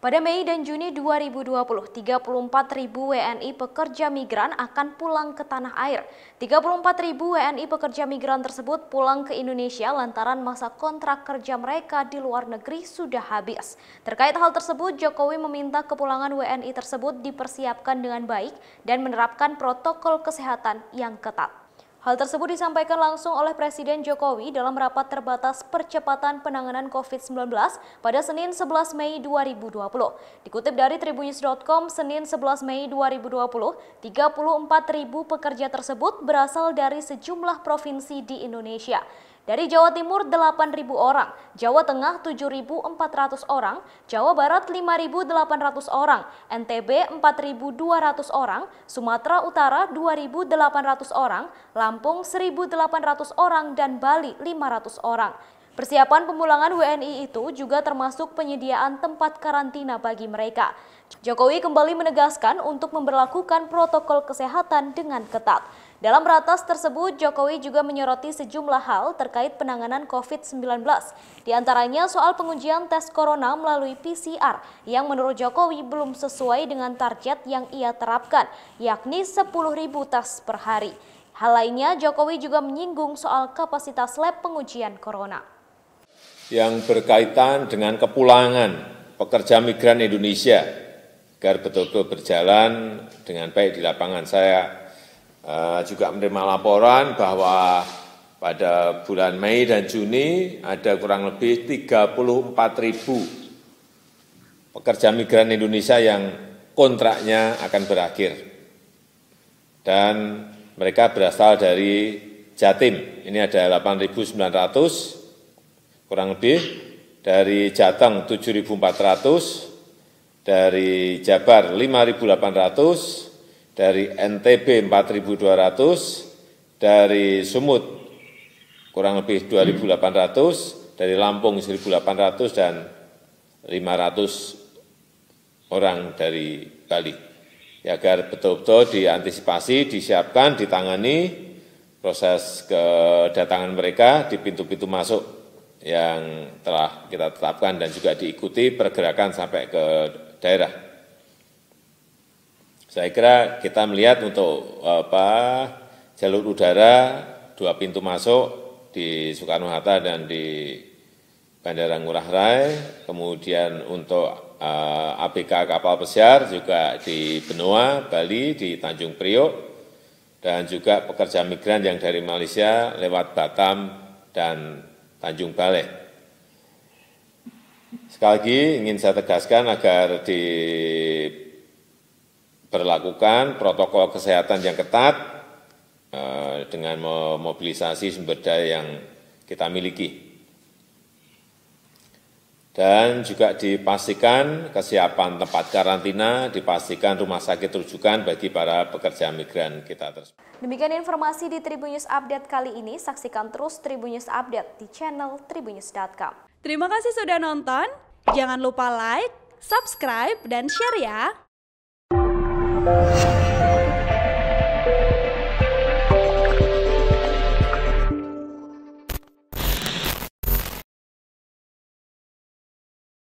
Pada Mei dan Juni 2020, 34.000 WNI pekerja migran akan pulang ke tanah air. 34.000 WNI pekerja migran tersebut pulang ke Indonesia lantaran masa kontrak kerja mereka di luar negeri sudah habis. Terkait hal tersebut, Jokowi meminta kepulangan WNI tersebut dipersiapkan dengan baik dan menerapkan protokol kesehatan yang ketat. Hal tersebut disampaikan langsung oleh Presiden Jokowi dalam rapat terbatas percepatan penanganan COVID-19 pada Senin 11 Mei 2020. Dikutip dari tribunews.com, Senin 11 Mei 2020, 34.000 pekerja tersebut berasal dari sejumlah provinsi di Indonesia. Dari Jawa Timur 8.000 orang, Jawa Tengah 7.400 orang, Jawa Barat 5.800 orang, NTB 4.200 orang, Sumatera Utara 2.800 orang, Lampung 1.800 orang, dan Bali 500 orang. Persiapan pemulangan WNI itu juga termasuk penyediaan tempat karantina bagi mereka. Jokowi kembali menegaskan untuk memperlakukan protokol kesehatan dengan ketat. Dalam ratas tersebut, Jokowi juga menyoroti sejumlah hal terkait penanganan COVID-19, di antaranya soal pengujian tes corona melalui PCR yang menurut Jokowi belum sesuai dengan target yang ia terapkan, yakni 10.000 tes per hari. Hal lainnya, Jokowi juga menyinggung soal kapasitas lab pengujian corona. Yang berkaitan dengan kepulangan pekerja migran Indonesia agar betul-betul berjalan dengan baik di lapangan. Saya Eh, juga menerima laporan bahwa pada bulan Mei dan Juni ada kurang lebih 34 ribu pekerja migran Indonesia yang kontraknya akan berakhir. Dan mereka berasal dari Jatim, ini ada 8.900 kurang lebih, dari Jateng 7.400, dari Jabar 5.800, dari NTB 4.200, dari Sumut kurang lebih 2.800, dari Lampung 1.800 dan 500 orang dari Bali. Ya, agar betul-betul diantisipasi, disiapkan, ditangani proses kedatangan mereka di pintu-pintu masuk yang telah kita tetapkan dan juga diikuti pergerakan sampai ke daerah. Saya kira kita melihat untuk apa jalur udara dua pintu masuk di Soekarno-Hatta dan di Bandara Ngurah Rai, kemudian untuk uh, eh, ABK kapal pesiar juga di Benoa, Bali, di Tanjung Priok, dan juga pekerja migran yang dari Malaysia lewat Batam dan Tanjung Balai. Sekali lagi ingin saya tegaskan agar di berlakukan protokol kesehatan yang ketat eh, dengan memobilisasi sumber daya yang kita miliki. Dan juga dipastikan kesiapan tempat karantina, dipastikan rumah sakit rujukan bagi para pekerja migran kita tersebut. Demikian informasi di Tribunnews Update kali ini. Saksikan terus Tribunnews Update di channel tribunnews.com. Terima kasih sudah nonton. Jangan lupa like, subscribe, dan share ya. Thank you.